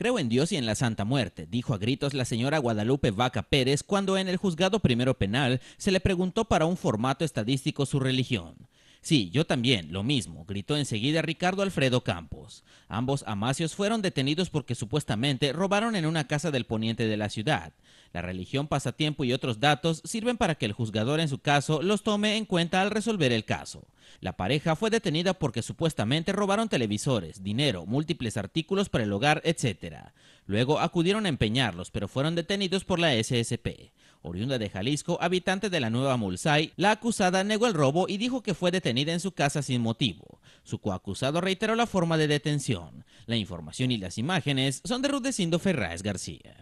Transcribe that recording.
Creo en Dios y en la Santa Muerte, dijo a gritos la señora Guadalupe Vaca Pérez cuando en el juzgado primero penal se le preguntó para un formato estadístico su religión. Sí, yo también, lo mismo, gritó enseguida Ricardo Alfredo Campos. Ambos amacios fueron detenidos porque supuestamente robaron en una casa del poniente de la ciudad. La religión, pasatiempo y otros datos sirven para que el juzgador en su caso los tome en cuenta al resolver el caso. La pareja fue detenida porque supuestamente robaron televisores, dinero, múltiples artículos para el hogar, etc. Luego acudieron a empeñarlos, pero fueron detenidos por la SSP oriunda de Jalisco, habitante de la Nueva Mulsay, la acusada negó el robo y dijo que fue detenida en su casa sin motivo. Su coacusado reiteró la forma de detención. La información y las imágenes son de Rudecindo Ferraz García.